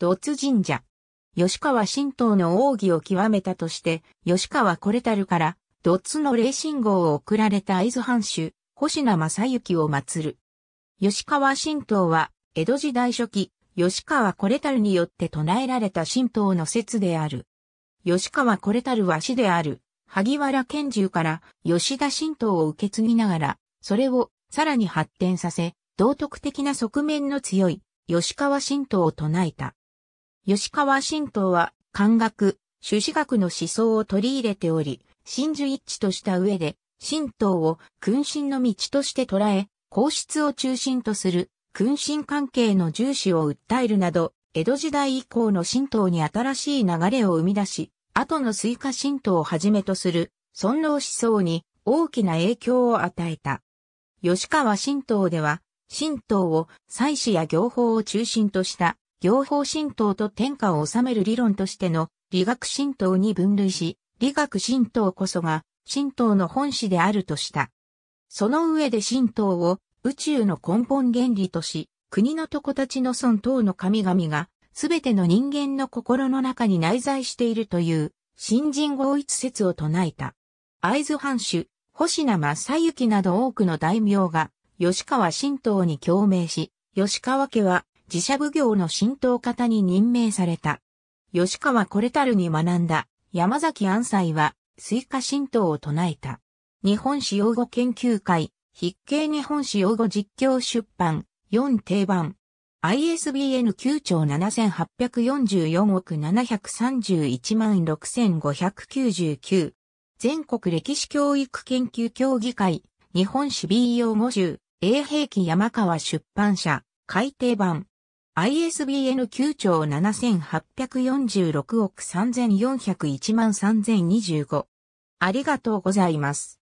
ドツ神社。吉川神道の奥義を極めたとして、吉川これたるから、ドツの霊信号を送られた合図藩主、星名正幸を祀る。吉川神道は、江戸時代初期、吉川これたるによって唱えられた神道の説である。吉川これたるは死である、萩原賢獣から吉田神道を受け継ぎながら、それをさらに発展させ、道徳的な側面の強い吉川神道を唱えた。吉川新党は、漢学、朱子学の思想を取り入れており、真珠一致とした上で、神道を君臣の道として捉え、皇室を中心とする君臣関係の重視を訴えるなど、江戸時代以降の神道に新しい流れを生み出し、後の水化神道をはじめとする尊王思想に大きな影響を与えた。吉川神道では、神道を祭祀や行法を中心とした行法神道と天下を治める理論としての理学神道に分類し、理学神道こそが神道の本旨であるとした。その上で神道を宇宙の根本原理とし、国の床たちの尊等の神々が、すべての人間の心の中に内在しているという、新人合一説を唱えた。会津藩主、星名正幸など多くの大名が、吉川神道に共鳴し、吉川家は自社奉行の浸透方に任命された。吉川これたるに学んだ山崎安西は、スイカ浸透を唱えた。日本史用語研究会、筆記日本史用語実況出版、4定番。ISBN 9兆7844億731万6599。全国歴史教育研究協議会、日本史 B 用語集、A 平記山川出版社、改訂版。ISBN 9兆7846億3401万3025。ありがとうございます。